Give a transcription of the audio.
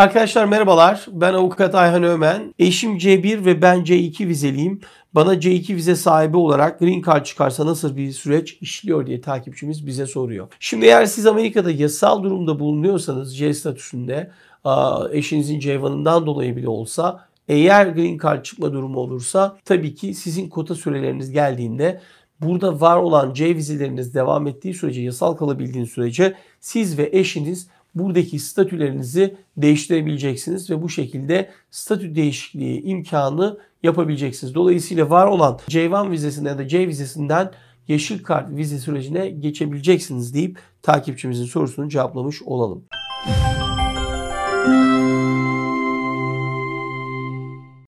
Arkadaşlar merhabalar. Ben avukat Ayhan Ömen. Eşim C1 ve ben C2 vizeliyim. Bana C2 vize sahibi olarak green card çıkarsa nasıl bir süreç işliyor diye takipçimiz bize soruyor. Şimdi eğer siz Amerika'da yasal durumda bulunuyorsanız C statüsünde eşinizin C1'ından dolayı bile olsa eğer green card çıkma durumu olursa tabii ki sizin kota süreleriniz geldiğinde burada var olan C vizeleriniz devam ettiği sürece yasal kalabildiğiniz sürece siz ve eşiniz buradaki statülerinizi değiştirebileceksiniz ve bu şekilde statü değişikliği imkanı yapabileceksiniz. Dolayısıyla var olan C1 vizesinden ya da C vizesinden yeşil kart vize sürecine geçebileceksiniz deyip takipçimizin sorusunu cevaplamış olalım. Müzik